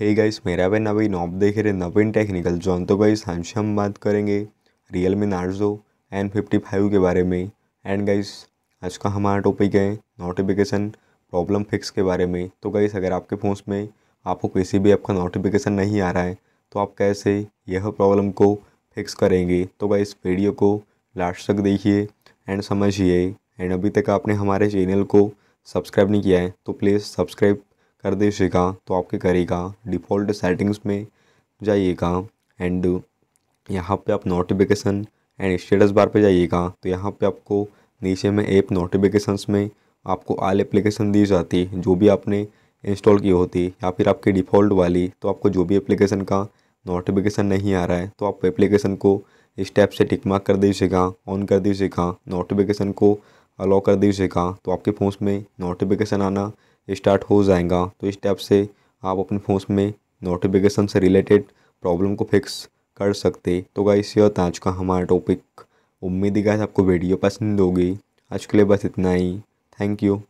hey guys मेरा भाई नवीन नॉब देख रहे नवीन टेक्निकल जॉन तो गाइस आज हम बात करेंगे Realme Narzo N fifty five के बारे में एंड गाइस आज का हमारा टॉपिक है नोटिफिकेशन प्रॉब्लम फिक्स के बारे में तो गाइस अगर आपके फ़ोन में आपको किसी भी आपका नोटिफिकेशन नहीं आ रहा है तो आप कैसे यह प्रॉब्लम को फिक्स करेंगे तो गाइस वीडियो को लास्ट तक देखिए एंड समझिए एंड अभी तक आपने हमारे चैनल को सब्सक्राइब नहीं किया है तो प्लीज़ सब्सक्राइब कर देगा तो आपके करेगा डिफ़ॉल्ट सेटिंग्स में जाइएगा एंड यहाँ पे आप नोटिफिकेशन एंड स्टेटस बार पे जाइएगा तो यहाँ पे आपको नीचे में ऐप नोटिफिकेशंस में आपको आल एप्लीकेशन दी जाती जो भी आपने इंस्टॉल की होती या फिर आपकी डिफ़ॉल्ट वाली तो आपको जो भी एप्लीकेशन का नोटिफिकेशन नहीं आ रहा है तो आप एप्लीकेशन को स्टेप से टिक मार्क कर दीजिएगा ऑन कर दीजिएगा नोटिफिकेशन को अलाउ कर दीजिएगा तो आपके फ़ोन में नोटिफिकेशन आना स्टार्ट हो जाएगा तो इस टाइप से आप अपने फ़ोन में नोटिफिकेशन से रिलेटेड प्रॉब्लम को फिक्स कर सकते तो गाइस यह था आज का हमारा टॉपिक उम्मीद है आपको वीडियो पसंद होगी आज के लिए बस इतना ही थैंक यू